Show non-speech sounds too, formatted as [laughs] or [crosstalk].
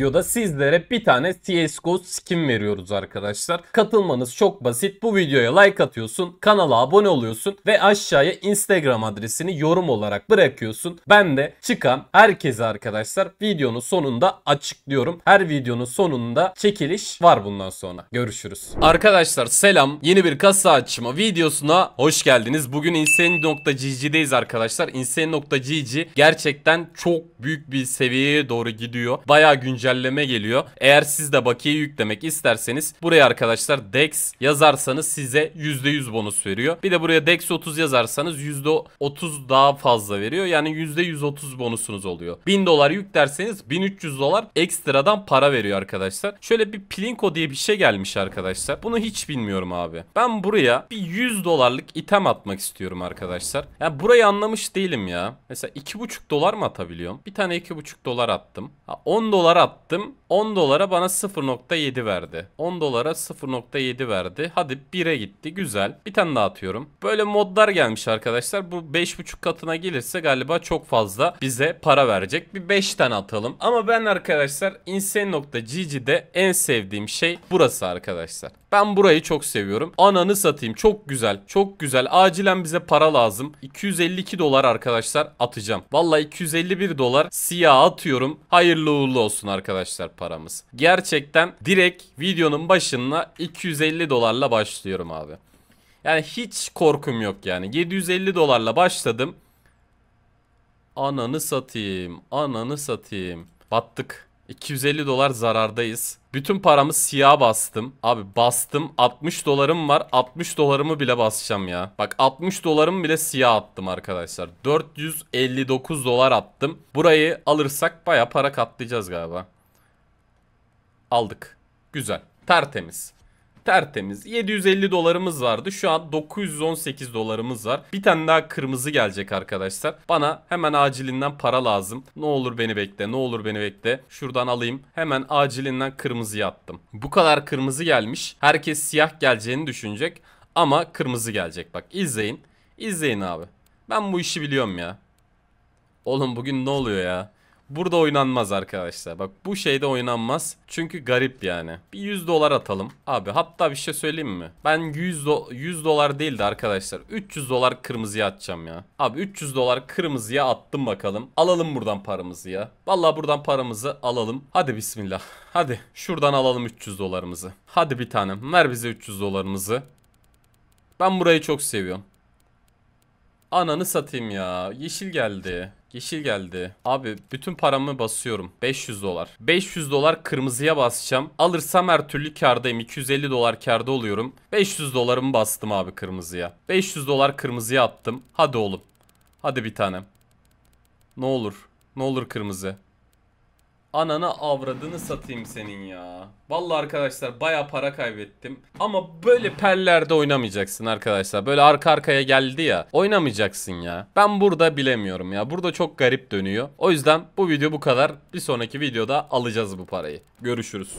videoda sizlere bir tane CSGO skin veriyoruz arkadaşlar. Katılmanız çok basit. Bu videoya like atıyorsun, kanala abone oluyorsun ve aşağıya Instagram adresini yorum olarak bırakıyorsun. Ben de çıkan herkese arkadaşlar videonun sonunda açıklıyorum. Her videonun sonunda çekiliş var bundan sonra. Görüşürüz. Arkadaşlar selam. Yeni bir kasa açma videosuna hoş geldiniz. Bugün insane.gg'deyiz arkadaşlar. insane.gg gerçekten çok büyük bir seviyeye doğru gidiyor. Bayağı güncel güncelleme geliyor. Eğer siz de bakiye yüklemek isterseniz buraya arkadaşlar DEX yazarsanız size %100 bonus veriyor. Bir de buraya DEX 30 yazarsanız %30 daha fazla veriyor. Yani %130 bonusunuz oluyor. 1000 dolar yüklerseniz 1300 dolar ekstradan para veriyor arkadaşlar. Şöyle bir Plinko diye bir şey gelmiş arkadaşlar. Bunu hiç bilmiyorum abi. Ben buraya bir 100 dolarlık item atmak istiyorum arkadaşlar. Yani burayı anlamış değilim ya. Mesela 2,5 dolar mı atabiliyorum? Bir tane 2,5 dolar attım. Ha, 10 dolar attım attım. 10 dolara bana 0.7 verdi. 10 dolara 0.7 verdi. Hadi 1'e gitti. Güzel. Bir tane daha atıyorum. Böyle modlar gelmiş arkadaşlar. Bu 5.5 katına gelirse galiba çok fazla bize para verecek. Bir 5 tane atalım. Ama ben arkadaşlar insane.gg'de en sevdiğim şey burası arkadaşlar. Ben burayı çok seviyorum. Ananı satayım. Çok güzel. Çok güzel. Acilen bize para lazım. 252 dolar arkadaşlar atacağım. Vallahi 251 dolar siyah atıyorum. Hayırlı uğurlu olsun arkadaşlar paramız. Gerçekten direkt videonun başına 250 dolarla başlıyorum abi. Yani hiç korkum yok yani. 750 dolarla başladım. Ananı satayım. Ananı satayım. Battık. 250 dolar zarardayız. Bütün paramı siyah bastım. Abi bastım 60 dolarım var. 60 dolarımı bile basacağım ya. Bak 60 dolarımı bile siyah attım arkadaşlar. 459 dolar attım. Burayı alırsak baya para katlayacağız galiba. Aldık. Güzel. Tertemiz. Tertemiz. 750 dolarımız vardı. Şu an 918 dolarımız var. Bir tane daha kırmızı gelecek arkadaşlar. Bana hemen acilinden para lazım. Ne olur beni bekle. Ne olur beni bekle. Şuradan alayım. Hemen acilinden kırmızı attım. Bu kadar kırmızı gelmiş. Herkes siyah geleceğini düşünecek. Ama kırmızı gelecek. Bak izleyin. İzleyin abi. Ben bu işi biliyorum ya. Oğlum bugün ne oluyor ya? Burada oynanmaz arkadaşlar. Bak bu şeyde oynanmaz. Çünkü garip yani. Bir 100 dolar atalım. Abi hatta bir şey söyleyeyim mi? Ben 100, do 100 dolar değildi de arkadaşlar 300 dolar kırmızıya atacağım ya. Abi 300 dolar kırmızıya attım bakalım. Alalım buradan paramızı ya. Vallahi buradan paramızı alalım. Hadi bismillah. [laughs] Hadi şuradan alalım 300 dolarımızı. Hadi bir tanem ver bize 300 dolarımızı. Ben burayı çok seviyorum. Ananı satayım ya. Yeşil geldi. Yeşil geldi. Abi bütün paramı basıyorum. 500 dolar. 500 dolar kırmızıya basacağım. Alırsam her türlü kardayım. 250 dolar karda oluyorum. 500 dolarımı bastım abi kırmızıya. 500 dolar kırmızıya attım. Hadi oğlum. Hadi bir tane. Ne olur. Ne olur kırmızı. Anana avradını satayım senin ya. Vallahi arkadaşlar baya para kaybettim. Ama böyle perlerde oynamayacaksın arkadaşlar. Böyle arka arkaya geldi ya. Oynamayacaksın ya. Ben burada bilemiyorum ya. Burada çok garip dönüyor. O yüzden bu video bu kadar. Bir sonraki videoda alacağız bu parayı. Görüşürüz.